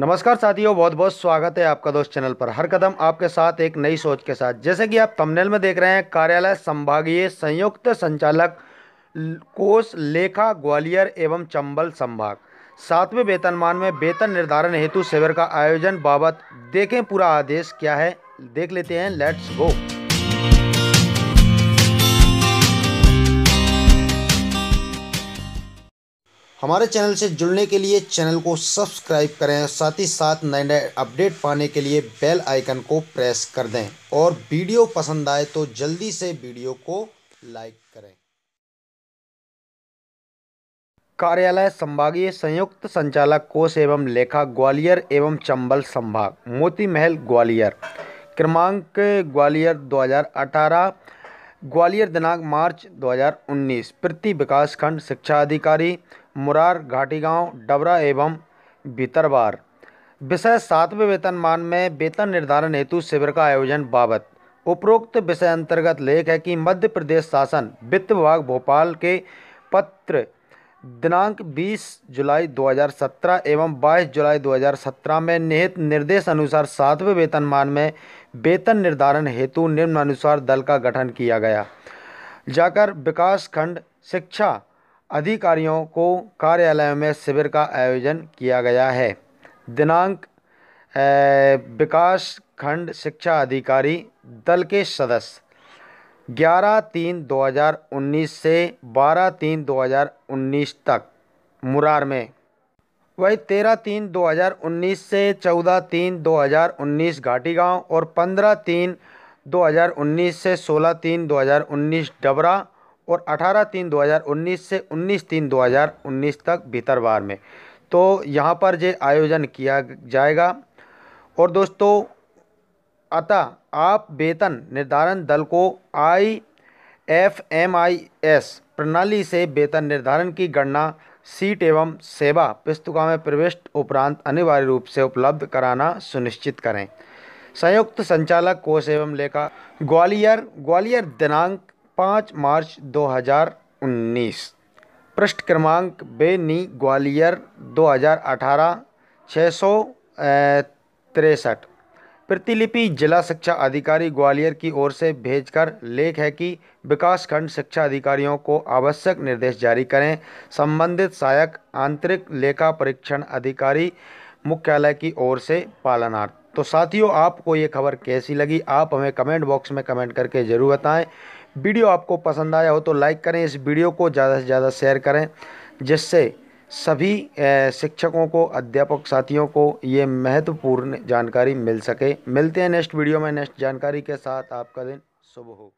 नमस्कार साथियों बहुत बहुत स्वागत है आपका दोस्त चैनल पर हर कदम आपके साथ एक नई सोच के साथ जैसे कि आप तमनेल में देख रहे हैं कार्यालय संभागीय संयुक्त संचालक कोष लेखा ग्वालियर एवं चंबल संभाग सातवें वेतनमान में वेतन निर्धारण हेतु शिविर का आयोजन बाबत देखें पूरा आदेश क्या है देख लेते हैं लेट्स गो हमारे चैनल से जुड़ने के लिए चैनल को सब्सक्राइब करें साथ ही साथ नए नए अपडेट पाने के लिए बेल आइकन को प्रेस कर दें और वीडियो पसंद आए तो जल्दी से वीडियो को लाइक करें कार्यालय संभागीय संयुक्त संचालक कोष एवं लेखा ग्वालियर एवं चंबल संभाग मोती महल ग्वालियर क्रमांक ग्वालियर 2018 ग्वालियर दिनांक मार्च 2019 प्रति विकास खंड शिक्षा अधिकारी मुरार घाटीगांव डबरा एवं भीतरवार विषय सातवें वेतनमान में वेतन निर्धारण हेतु शिविर का आयोजन बाबत उपरोक्त विषय अंतर्गत लेख है कि मध्य प्रदेश शासन वित्त विभाग भोपाल के पत्र दिनांक 20 जुलाई 2017 एवं 22 जुलाई 2017 में निहित निर्देश अनुसार सातवें वेतनमान में वेतन निर्धारण हेतु निम्नानुसार दल का गठन किया गया जाकर विकास खंड शिक्षा अधिकारियों को कार्यालयों में शिविर का आयोजन किया गया है दिनांक विकास खंड शिक्षा अधिकारी दल के सदस्य ग्यारह तीन 2019 से बारह तीन 2019 तक मुरार में वही तेरह तीन 2019 से चौदह तीन 2019 घाटी गांव और पंद्रह तीन 2019 से सोलह तीन 2019 डबरा और 18 तीन 2019 से 19 तीन 2019 तक भीतरवार में तो यहाँ पर जे आयोजन किया जाएगा और दोस्तों अतः आप वेतन निर्धारण दल को I F M I S प्रणाली से वेतन निर्धारण की गणना सीट एवं सेवा पुस्तकों में प्रविष्ट उपरांत अनिवार्य रूप से उपलब्ध कराना सुनिश्चित करें संयुक्त संचालक कोष एवं लेखा ग्वालियर ग्वालियर दिनांक पाँच मार्च 2019 पृष्ठ क्रमांक बेनी ग्वालियर 2018 छः सौ तिरसठ प्रतिलिपि जिला शिक्षा अधिकारी ग्वालियर की ओर से भेजकर लेख है कि विकासखंड शिक्षा अधिकारियों को आवश्यक निर्देश जारी करें संबंधित सहायक आंतरिक लेखा परीक्षण अधिकारी मुख्यालय की ओर से पालनार्थ तो साथियों आपको ये खबर कैसी लगी आप हमें कमेंट बॉक्स में कमेंट करके ज़रूर बताएं वीडियो आपको पसंद आया हो तो लाइक करें इस वीडियो को ज़्यादा से ज़्यादा शेयर करें जिससे सभी शिक्षकों को अध्यापक साथियों को ये महत्वपूर्ण जानकारी मिल सके मिलते हैं नेक्स्ट वीडियो में नेक्स्ट जानकारी के साथ आपका दिन शुभ हो